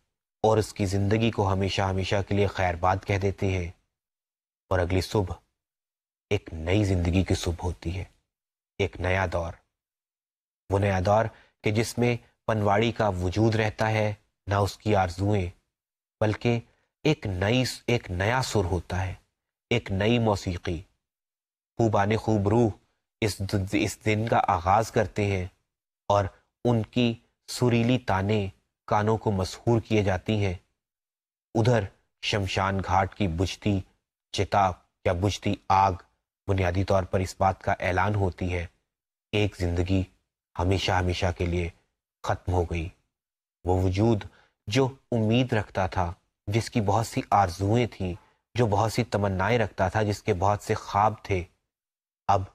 और उसकी ज़िंदगी को हमेशा हमेशा के लिए खैरबाद कह देते हैं और अगली सुबह एक नई ज़िंदगी की सुबह होती है एक नया दौर वो नया दौर कि जिसमें पनवाड़ी का वजूद रहता है ना उसकी आरजुएं बल्कि एक नई एक नया सुर होता है एक नई मौसीकी खूबान खूब रूह इस इस दिन का आगाज़ करते हैं और उनकी सुरीली ताने कानों को मशहूर किए जाती हैं उधर शमशान घाट की बुझती चिताब या बुझती आग बुनियादी तौर पर इस बात का ऐलान होती है एक ज़िंदगी हमेशा हमेशा के लिए ख़त्म हो गई वो वजूद जो उम्मीद रखता था जिसकी बहुत सी आरजुएं थीं जो बहुत सी तमन्नाएं रखता था जिसके बहुत से ख्वाब थे अब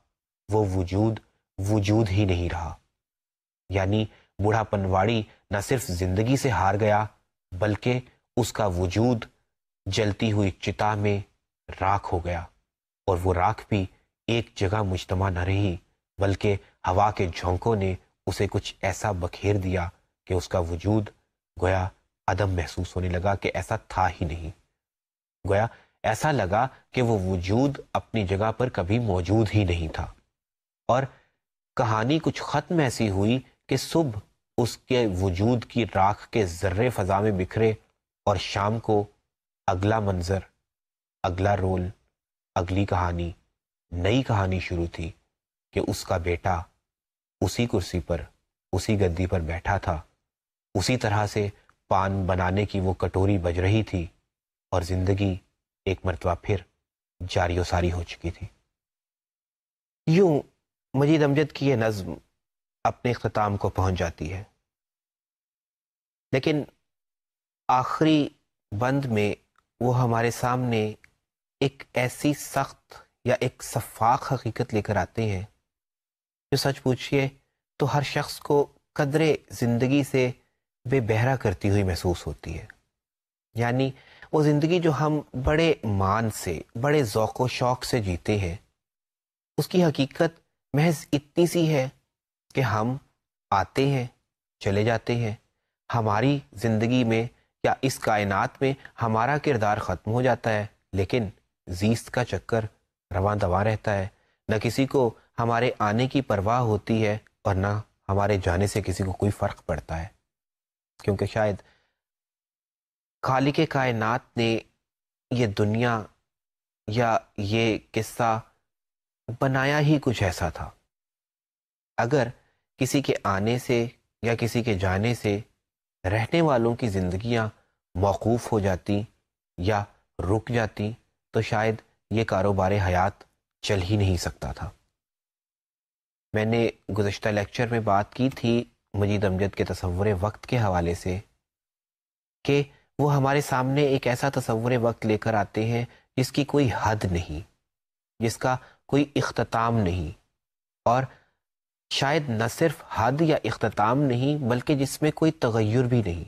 वो वजूद वजूद ही नहीं रहा यानी बूढ़ा पनवाड़ी न सिर्फ जिंदगी से हार गया बल्कि उसका वजूद जलती हुई चिता में राख हो गया और वो राख भी एक जगह मुजतमा न रही बल्कि हवा के झोंकों ने उसे कुछ ऐसा बखेर दिया कि उसका वजूद गोया अदम महसूस होने लगा कि ऐसा था ही नहीं गोया ऐसा लगा कि वो वजूद अपनी जगह पर कभी मौजूद ही नहीं था और कहानी कुछ ख़त्म ऐसी हुई कि सुबह उसके वजूद की राख के जर्रे फजा में बिखरे और शाम को अगला मंजर अगला रोल अगली कहानी नई कहानी शुरू थी कि उसका बेटा उसी कुर्सी पर उसी गद्दी पर बैठा था उसी तरह से पान बनाने की वो कटोरी बज रही थी और ज़िंदगी एक मरतबा फिर जारी वारी हो चुकी थी यूं मजीद अमजद की यह नज्म अपने अख्ताम को पहुंच जाती है लेकिन आखिरी बंद में वो हमारे सामने एक ऐसी सख्त या एक शफाक हकीकत लेकर आते हैं जो सच पूछिए तो हर शख्स को कदरे ज़िंदगी से बेबहरा करती हुई महसूस होती है यानी वो ज़िंदगी जो हम बड़े मान से बड़े व शौक़ से जीते हैं उसकी हकीकत महज इतनी सी है कि हम आते हैं चले जाते हैं हमारी ज़िंदगी में या इस कायनात में हमारा किरदार ख़त्म हो जाता है लेकिन जीस्त का चक्कर रवा दवा रहता है न किसी को हमारे आने की परवाह होती है और न हमारे जाने से किसी को कोई फ़र्क पड़ता है क्योंकि शायद खालिक कायनात ने ये दुनिया या ये किस्सा बनाया ही कुछ ऐसा था अगर किसी के आने से या किसी के जाने से रहने वालों की ज़िंदियाँ मौकूफ़ हो जाती या रुक जाती तो शायद ये कारोबार हयात चल ही नहीं सकता था मैंने गुज्त लेक्चर में बात की थी मजीद अमजद के तस्वुर वक्त के हवाले से कि वो हमारे सामने एक ऐसा तस्वुर वक्त लेकर आते हैं जिसकी कोई हद नहीं जिसका कोई अख्ताम नहीं और शायद न सिर्फ हद या अख्ताम नहीं बल्कि जिसमें कोई तगैर भी नहीं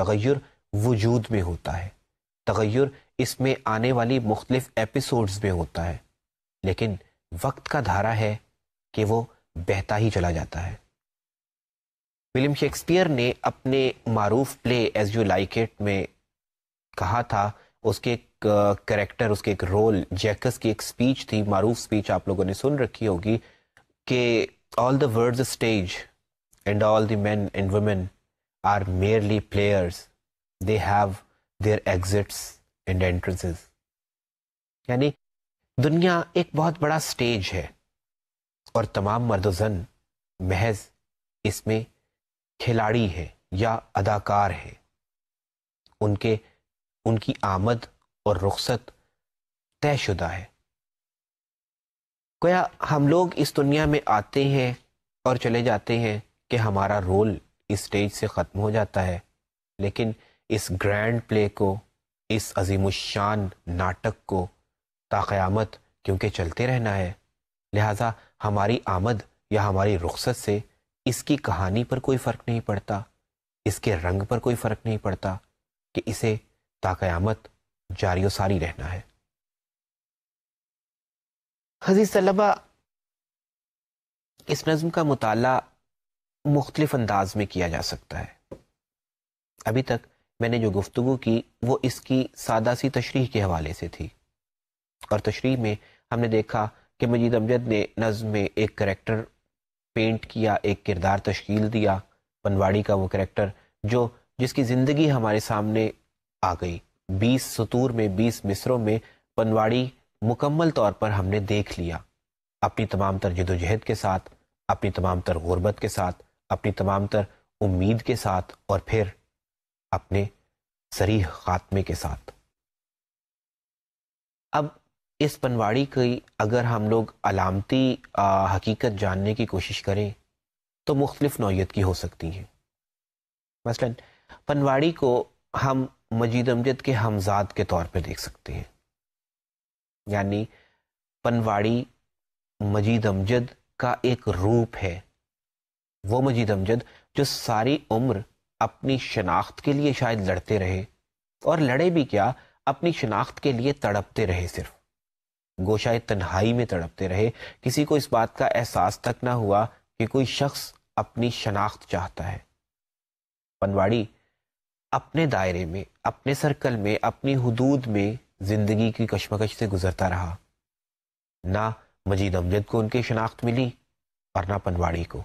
तगैर वजूद में होता है तगैर इसमें आने वाली मुख्तलिफ एपिसोड्स में होता है लेकिन वक्त का धारा है कि वो बहता ही चला जाता है विलियम शेक्सपियर ने अपने मारूफ play as you like it में कहा था उसके एक करेक्टर उसके एक रोल जैकस की एक स्पीच थी मारूफ स्पीच आप लोगों ने सुन रखी होगी कि all the world's stage and all the men and women are merely players they have their exits and entrances यानी दुनिया एक बहुत बड़ा स्टेज है और तमाम मर्द जन महज इसमें खिलाड़ी है या अदाकार है उनके उनकी आमद और रुखसत तयशुदा है क्या हम लोग इस दुनिया में आते हैं और चले जाते हैं कि हमारा रोल इस स्टेज से ख़त्म हो जाता है लेकिन इस ग्रैंड प्ले को इस अज़ीमशान नाटक को ताक़यामत क्योंकि चलते रहना है लिहाजा हमारी आमद या हमारी रुखसत से इसकी कहानी पर कोई फ़र्क नहीं पड़ता इसके रंग पर कोई फ़र्क नहीं पड़ता कि इसे ताकयामत जारी और सारी रहना है हजी सलबा इस नज़्म का मताल मुख्तलिफ अंदाज में किया जा सकता है अभी तक मैंने जो गुफ्तु की वो इसकी सादा सी तशरी के हवाले से थी और तशरी में हमने देखा कि मजीद अमजद ने नज्म में एक करेक्टर पेंट किया एक किरदार तश्कील दिया पनवाड़ी का वो करेक्टर जो जिसकी ज़िंदगी हमारे सामने आ गई बीस सतूर में बीस मिसरों में पनवाड़ी मुकम्मल तौर पर हमने देख लिया अपनी तमाम तर जदोजहद के साथ अपनी तमाम तर गुरबत के साथ अपनी तमाम तर उम्मीद के साथ और फिर अपने सरीह खात्मे के साथ अब इस पनवाड़ी की अगर हम लोग अलामती आ, हकीकत जानने की कोशिश करें तो मुख्तलिफ नौत की हो सकती है मसलन पनवाड़ी को हम मजीद अमजद के हमजाद के तौर पर देख सकते हैं यानी पनवाड़ी मजीद अमजद का एक रूप है वो मजीद अमजद जो सारी उम्र अपनी शनाख्त के लिए शायद लड़ते रहे और लड़े भी क्या अपनी शनाख्त के लिए तड़पते रहे सिर्फ गोशाए तन्हाई में तड़पते रहे किसी को इस बात का एहसास तक ना हुआ कि कोई शख्स अपनी शनाख्त चाहता है पनवाड़ी अपने दायरे में अपने सर्कल में अपनी हदूद में जिंदगी की कशमकश से गुजरता रहा ना मजीद अमजद को उनकी शनाख्त मिली और ना पनवाड़ी को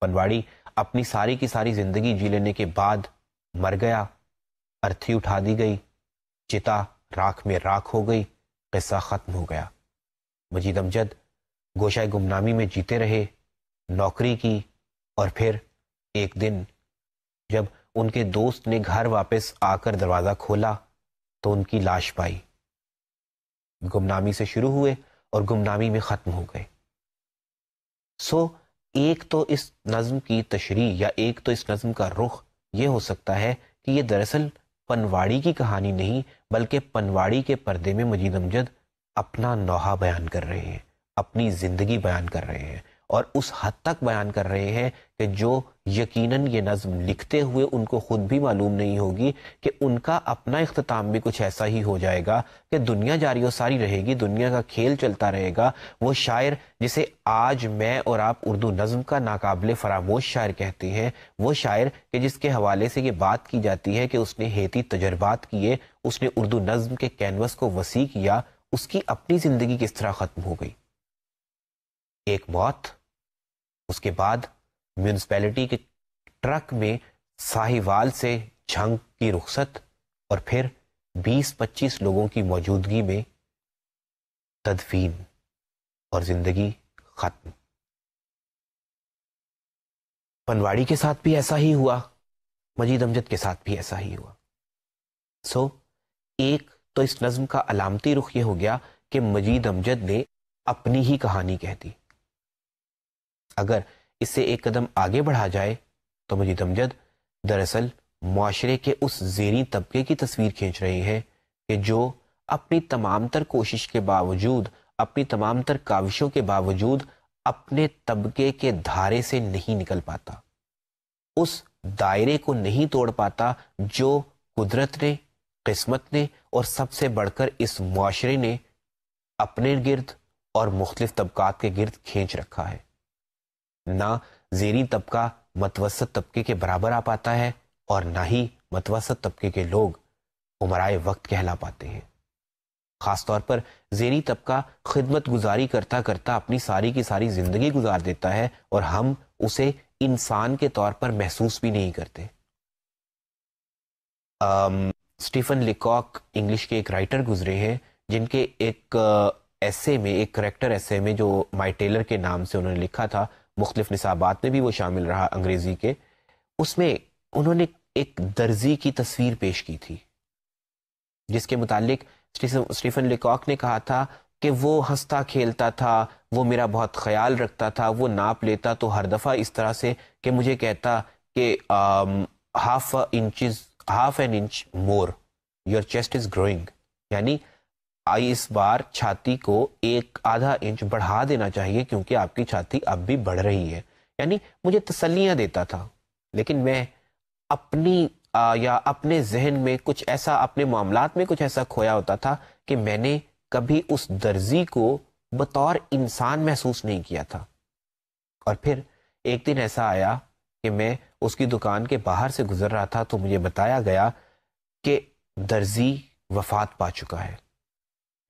पनवाड़ी अपनी सारी की सारी जिंदगी जी लेने के बाद मर गया अर्थी उठा दी गई चिता राख में राख हो गई किस्सा खत्म हो गया मजीद अमजद गोशाए गुमनामी में जीते रहे नौकरी की और फिर एक दिन जब उनके दोस्त ने घर वापस आकर दरवाज़ा खोला तो उनकी लाश पाई गुमनामी से शुरू हुए और गुमनामी में ख़त्म हो गए सो एक तो इस नज़म की तशरी या एक तो इस नज़म का रुख ये हो सकता है कि ये दरअसल पनवाड़ी की कहानी नहीं बल्कि पनवाड़ी के पर्दे में मजीद अमजद अपना नोहा बयान कर रहे हैं अपनी ज़िंदगी बयान कर रहे हैं और उस हद तक बयान कर रहे हैं कि जो यकीनन ये नज़म लिखते हुए उनको ख़ुद भी मालूम नहीं होगी कि उनका अपना अख्ताम भी कुछ ऐसा ही हो जाएगा कि दुनिया जारी व सारी रहेगी दुनिया का खेल चलता रहेगा वो शायर जिसे आज मैं और आप उर्दू नज़म का नाकबले फरामोश शायर कहते हैं वो शायर कि जिसके हवाले से ये बात की जाती है कि उसने हेती तजर्बात किए उसने उर्दू नज़्म के कैनवस को वसी किया उसकी अपनी ज़िंदगी किस तरह ख़त्म हो गई एक मौत उसके बाद म्यूनसिपैलिटी के ट्रक में साहिवाल से झंग की रुख्सत और फिर 20-25 लोगों की मौजूदगी में तदफीन और जिंदगी खत्म पनवाड़ी के साथ भी ऐसा ही हुआ मजीद अमजद के साथ भी ऐसा ही हुआ सो so, एक तो इस नज्म का अलामती रुख ये हो गया कि मजीद अमजद ने अपनी ही कहानी कह दी अगर इसे एक कदम आगे बढ़ा जाए तो मुझे दमजद दरअसल माशरे के उस जेरी तबके की तस्वीर खींच रही है कि जो अपनी तमाम तर कोशिश के बावजूद अपनी तमाम तर काविशों के बावजूद अपने तबके के धारे से नहीं निकल पाता उस दायरे को नहीं तोड़ पाता जो कुदरत ने किस्मत ने और सबसे बढ़कर इस माशरे ने अपने गिर्द और मुख्तलिफ तबकात के गिर्द खींच रखा है ना जेरी तबका मतवसत तबके के बराबर आ पाता है और ना ही मतवसत तबके के लोग उमराए वक्त कहला पाते हैं खासतौर पर जेरी तबका खिदमत गुजारी करता करता अपनी सारी की सारी जिंदगी गुजार देता है और हम उसे इंसान के तौर पर महसूस भी नहीं करते स्टीफन लिकॉक इंग्लिश के एक राइटर गुजरे हैं जिनके एक ऐसे में एक करेक्टर ऐसे में जो माई टेलर के नाम से उन्होंने लिखा था मुख्तफ निसाबात में भी वो शामिल रहा अंग्रेज़ी के उसमें उन्होंने एक दर्जी की तस्वीर पेश की थी जिसके मुतालिक स्टीफन लिकॉक ने कहा था कि वो हंसता खेलता था वो मेरा बहुत ख्याल रखता था वो नाप लेता तो हर दफ़ा इस तरह से कि मुझे कहता कि half inch half an inch more your chest is growing यानी इस बार छाती को एक आधा इंच बढ़ा देना चाहिए क्योंकि आपकी छाती अब भी बढ़ रही है यानी मुझे तसलियां देता था लेकिन मैं अपनी आ, या अपने जहन में कुछ ऐसा अपने मामला में कुछ ऐसा खोया होता था कि मैंने कभी उस दर्जी को बतौर इंसान महसूस नहीं किया था और फिर एक दिन ऐसा आया कि मैं उसकी दुकान के बाहर से गुजर रहा था तो मुझे बताया गया कि दर्जी वफात पा चुका है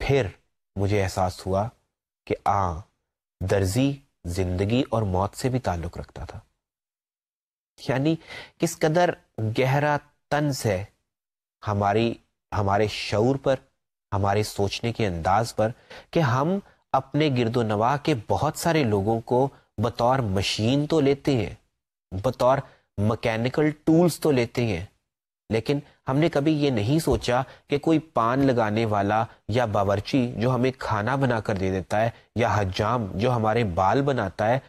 फिर मुझे एहसास हुआ कि आ हाँ, दर्जी जिंदगी और मौत से भी ताल्लुक रखता था यानी किस कदर गहरा तंज है हमारी हमारे शौर पर हमारे सोचने के अंदाज पर कि हम अपने गिरदो नवा के बहुत सारे लोगों को बतौर मशीन तो लेते हैं बतौर मैकेनिकल टूल्स तो लेते हैं लेकिन हमने कभी ये नहीं सोचा कि कोई पान लगाने वाला या बावर्ची जो हमें खाना बनाकर दे देता है या हजाम जो हमारे बाल बनाता है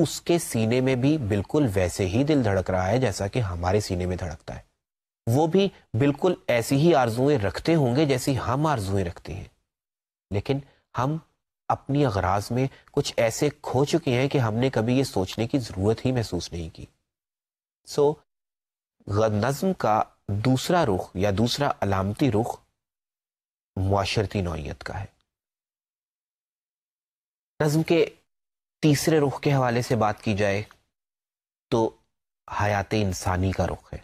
उसके सीने में भी बिल्कुल वैसे ही दिल धड़क रहा है जैसा कि हमारे सीने में धड़कता है वो भी बिल्कुल ऐसी ही आरजुएं रखते होंगे जैसी हम आरजुएं रखते हैं लेकिन हम अपनी अगराज में कुछ ऐसे खो चुके हैं कि हमने कभी ये सोचने की ज़रूरत ही महसूस नहीं की सो so, नज़म का दूसरा रुख या दूसरा अलामती रुख मुआशरती नौीयत का है नज्म के तीसरे रुख के हवाले से बात की जाए तो हयात इंसानी का रुख है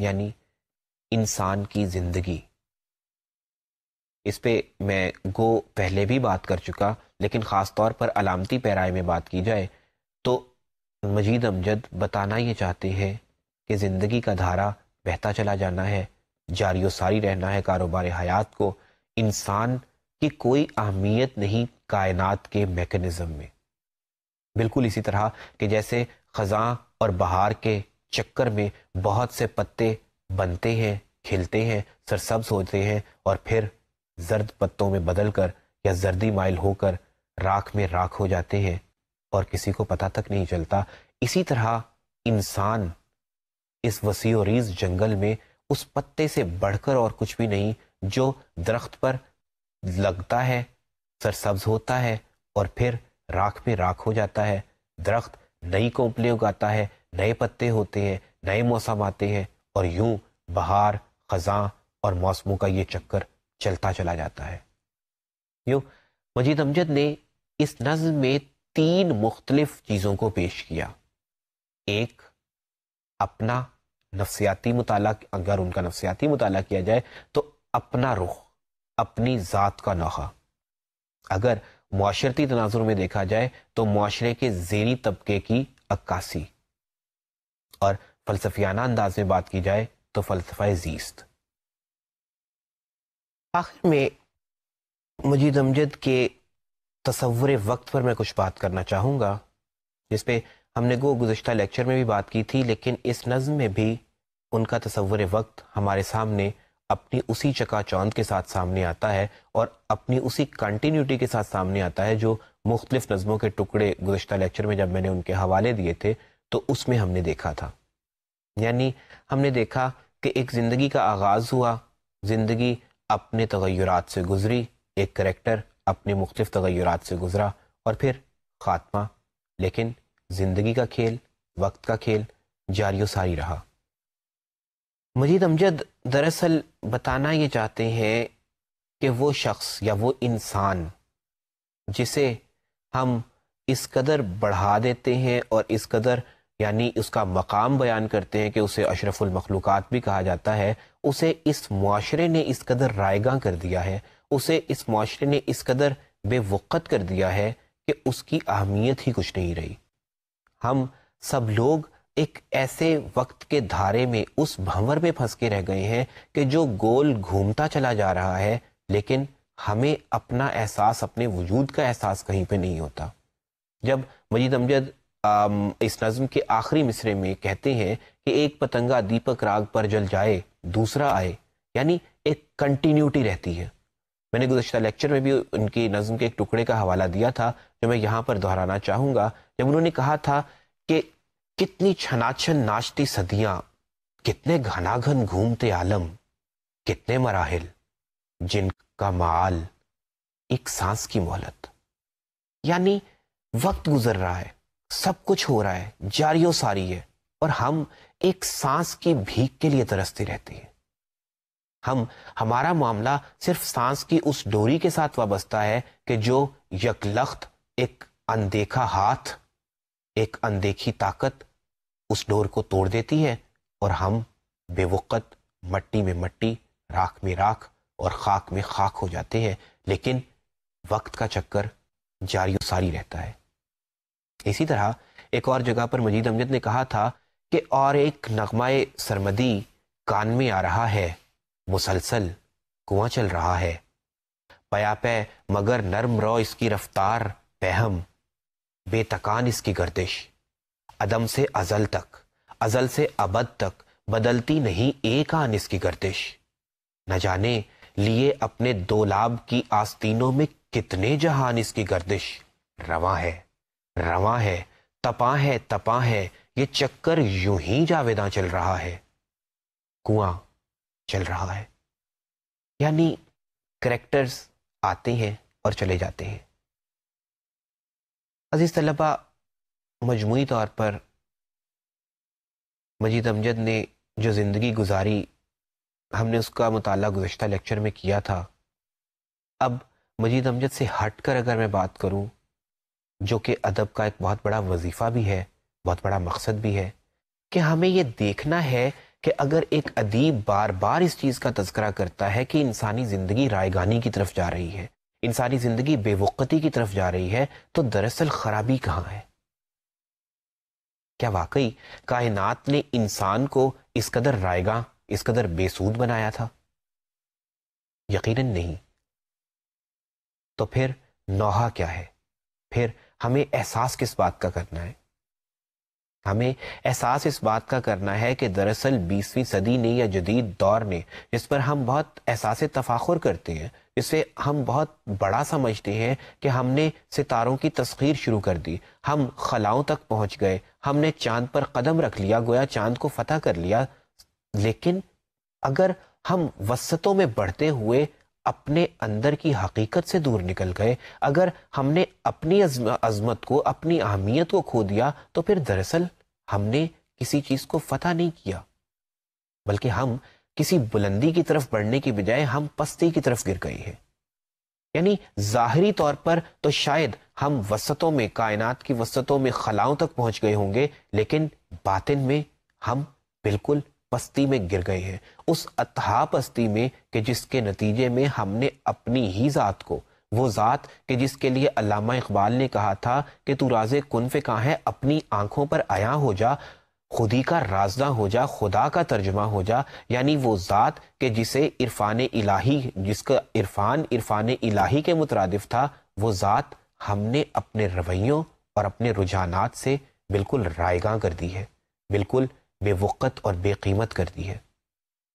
यानी इंसान की ज़िंदगी इस पे मैं गो पहले भी बात कर चुका लेकिन ख़ास तौर पर अलामती पैराए में बात की जाए तो मजीद अमजद बताना ये चाहते हैं कि ज़िंदगी का धारा बहता चला जाना है जारी सारी रहना है कारोबार हयात को इंसान की कोई अहमियत नहीं कायनात के मेकनिज़म में बिल्कुल इसी तरह कि जैसे ख़जा और बहार के चक्कर में बहुत से पत्ते बनते हैं खिलते हैं सरसब्ज होते हैं और फिर जर्द पत्तों में बदल कर या जर्दी माइल होकर राख में राख हो जाते हैं और किसी को पता तक नहीं चलता इसी तरह इंसान इस वसी रीज जंगल में उस पत्ते से बढ़कर और कुछ भी नहीं जो दरख्त पर लगता है सरसब्ज होता है और फिर राख में राख हो जाता है दरख्त नई कोपले उगाता है नए पत्ते होते हैं नए मौसम आते हैं और यूं बहार खजां और मौसमों का ये चक्कर चलता चला जाता है यूं मजीद अमजद ने इस नज्म में तीन मुख्तलिफ चीज़ों को पेश किया एक अपना नफसियाती मुताला अगर उनका नफसियाती मताल किया जाए तो अपना रुख अपनी ज़ात का नौखा अगर माशरती तनाजुर में देखा जाए तो माशरे के जेरी तबके की अक्कासी और फलसफियाना अंदाज में बात की जाए तो फलसफा जीस्त आखिर में मजीद अमजद के तस्वुर वक्त पर मैं कुछ बात करना चाहूँगा जिसपे हमने गो गुज्त लेक्चर में भी बात की थी लेकिन इस नज़म में भी उनका तस्वुर वक्त हमारे सामने अपनी उसी चका चांद के साथ सामने आता है और अपनी उसी कंटिन्यूटी के साथ सामने आता है जो मुख्तलिफ नज़मों के टुकड़े गुज्त लेक्चर में जब मैंने उनके हवाले दिए थे तो उसमें हमने देखा था यानी हमने देखा कि एक ज़िंदगी का आगाज़ हुआ ज़िंदगी अपने तगैरत से गुजरी एक करेक्टर अपने मुख्तफ तगैरत से गुजरा और फिर ख़ात्मा लेकिन ज़िंदगी का खेल वक्त का खेल जारी सारी रहा मजीद अमजद दरअसल बताना ये चाहते हैं कि वो शख्स या वो इंसान जिसे हम इस कदर बढ़ा देते हैं और इस कदर यानी उसका मकाम बयान करते हैं कि उसे अशरफुलमखलूक़ात भी कहा जाता है उसे इस माशरे ने इस कदर रायगा कर दिया है उसे इस माशरे ने इस कदर बेवक़त कर दिया है कि उसकी अहमियत ही कुछ नहीं रही हम सब लोग एक ऐसे वक्त के धारे में उस भंवर में फंस के रह गए हैं कि जो गोल घूमता चला जा रहा है लेकिन हमें अपना एहसास अपने वजूद का एहसास कहीं पे नहीं होता जब मजीद अमजद इस नज़म के आखिरी मिसरे में कहते हैं कि एक पतंगा दीपक राग पर जल जाए दूसरा आए यानी एक कंटिन्यूटी रहती है मैंने गुजशत लेक्चर में भी उनकी नज़म के एक टुकड़े का हवाला दिया था जो मैं यहाँ पर दोहराना चाहूँगा जब उन्होंने कहा था कि कितनी छनाछन नाचती सदियाँ कितने घना घन घूमते आलम कितने मराहल जिनका माल एक सांस की मोहलत यानी वक्त गुजर रहा है सब कुछ हो रहा है जारियो सारी है और हम एक सांस की भीख के लिए तरसते रहते हैं हम हमारा मामला सिर्फ सांस की उस डोरी के साथ वाबस्ता है कि जो यकलख्त एक अनदेखा हाथ एक अनदेखी ताकत उस डोर को तोड़ देती है और हम बेवक़त मट्टी में मट्टी राख में राख और खाक में खाक हो जाते हैं लेकिन वक्त का चक्कर जारी सारी रहता है इसी तरह एक और जगह पर मजीद अमजद ने कहा था कि और एक नगमाए सरमदी कान में आ रहा है मुसलसल कुआं चल रहा है पयापय मगर नर्म रो इसकी रफ्तार बहम बेतकान इसकी गर्दिश अदम से अजल तक अजल से अबद तक बदलती नहीं एक आन इसकी गर्दिश न जाने लिए अपने दो लाभ की आस्तीनों में कितने जहान इसकी गर्दिश रवा है रवा है तपा है तपा है ये चक्कर यूं ही जावेदा चल रहा है कुआं चल रहा है यानी करेक्टर्स आते हैं और चले जाते हैं अजीज़ तलबा मजमू तौर पर मजीद अमजद ने जो ज़िंदगी गुजारी हमने उसका मताल गुज्त लेक्चर में किया था अब मजीद अमजद से हट कर अगर मैं बात करूं जो कि अदब का एक बहुत बड़ा वजीफ़ा भी है बहुत बड़ा मकसद भी है कि हमें ये देखना है कि अगर एक अदीब बार बार इस चीज़ का तस्करा करता है कि इंसानी ज़िंदगी रायगानी की तरफ जा रही है इंसानी ज़िंदगी बेवक़ती की तरफ जा रही है तो दरअसल ख़राबी कहाँ है क्या वाकई कायनात ने इंसान को इस कदर रायगा इस कदर बेसूद बनाया था यकीनन नहीं तो फिर नौहा क्या है फिर हमें एहसास किस बात का करना है हमें एहसास इस बात का करना है कि दरअसल बीसवीं सदी ने या जदीद दौर ने जिस पर हम बहुत एहसास तफाखुर करते हैं इसे हम बहुत बड़ा समझते हैं कि हमने सितारों की तस्खीर शुरू कर दी हम खलाओं तक पहुंच गए हमने चांद पर कदम रख लिया गोया चांद को फतेह कर लिया लेकिन अगर हम वसतों में बढ़ते हुए अपने अंदर की हकीकत से दूर निकल गए अगर हमने अपनी अजमत को अपनी अहमियत को खो दिया तो फिर दरअसल हमने किसी चीज़ को फतह नहीं किया बल्कि हम किसी बुलंदी की तरफ बढ़ने की बजाय हम पस्ती की तरफ गिर गए हैं यानी ज़ाहरी तौर पर तो शायद हम वसतों में कायनात की वसतों में खलाओं तक पहुंच गए होंगे लेकिन बातिन में हम बिल्कुल पस्ती में गिर गए हैं उस अतहा पस्ती में कि जिसके नतीजे में हमने अपनी ही ज़ात को वो ज़ात कि जिसके लिए अलामा इकबाल ने कहा था कि तू राजे कन पे कहाँ है अपनी आंखों पर आया हो जा खुदी का राजदा हो जा खुदा का तर्जमा हो जा यानी वो ज़ात के जिसे इरफान इलाही जिसका इरफान इरफान इलाही के मुतरद था वो ज़ात हमने अपने रवैयों और अपने रुझाना से बिल्कुल रायगा कर दी है बिल्कुल बेवक़त और बेकीमत कर दी है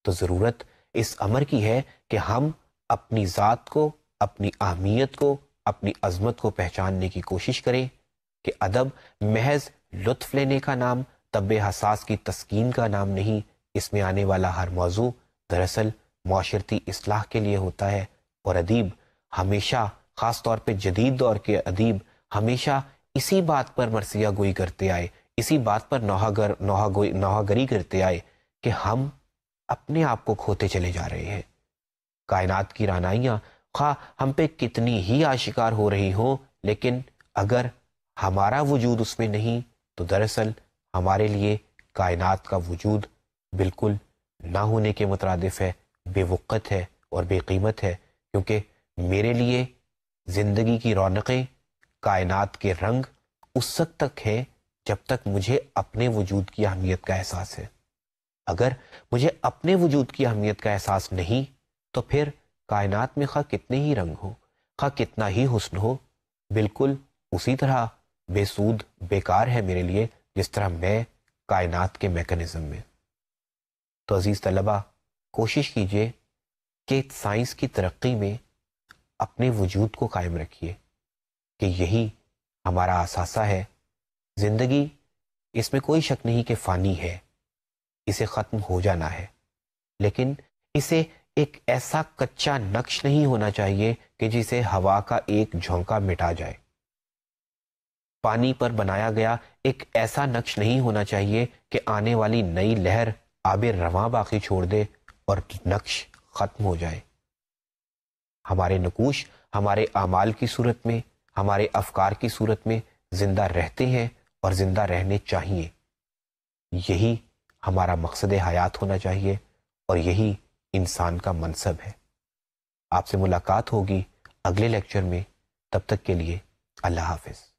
तो ज़रूरत इस अमर की है कि हम अपनी ज़ात को अपनी अहमियत को अपनी अजमत को पहचानने की कोशिश करें कि अदब महज लुत्फ लेने का नाम तब हसास की तस्कीन का नाम नहीं इसमें आने वाला हर मौजू दरअसल माशरती असलाह के लिए होता है और अदीब हमेशा ख़ास तौर पर जदीद दौर के अदीब हमेशा इसी बात पर मरसिया गोई करते आए इसी बात पर नौहागर नौहागोई नोहागरी करते आए कि हम अपने आप को खोते चले जा रहे हैं कायनात की रानाइयाँ खा हम पे कितनी ही आशिकार हो रही हो लेकिन अगर हमारा वजूद उसमें नहीं तो दरअसल हमारे लिए कायनात का वजूद बिल्कुल ना होने के मुतरदफ़ है बेवक़त है और बेकीमत है क्योंकि मेरे लिए ज़िंदगी की रौनकें कायनात के रंग उस तक हैं जब तक मुझे अपने वजूद की अहमियत का एहसास है अगर मुझे अपने वजूद की अहमियत का एहसास नहीं तो फिर कायनात में खा कितने ही रंग हो खा कितना ही हुस्न हो बिल्कुल उसी तरह बेसूद बेकार है मेरे लिए जिस तरह मैं कायनात के मेकनिज़म में तो अज़ीज़ तलबा कोशिश कीजिए कि साइंस की तरक्की में अपने वजूद को कायम रखिए कि यही हमारा असासा है जिंदगी इसमें कोई शक नहीं कि फानी है इसे ख़त्म हो जाना है लेकिन इसे एक ऐसा कच्चा नक्श नहीं होना चाहिए कि जिसे हवा का एक झोंका मिटा जाए पानी पर बनाया गया एक ऐसा नक्श नहीं होना चाहिए कि आने वाली नई लहर आबे रवा बाकी छोड़ दे और नक्श खत्म हो जाए हमारे नकूश हमारे अमाल की सूरत में हमारे अफकार की सूरत में जिंदा रहते हैं और ज़िंदा रहने चाहिए यही हमारा मकसद हयात होना चाहिए और यही इंसान का मनसब है आपसे मुलाकात होगी अगले लेक्चर में तब तक के लिए अल्लाह हाफिज़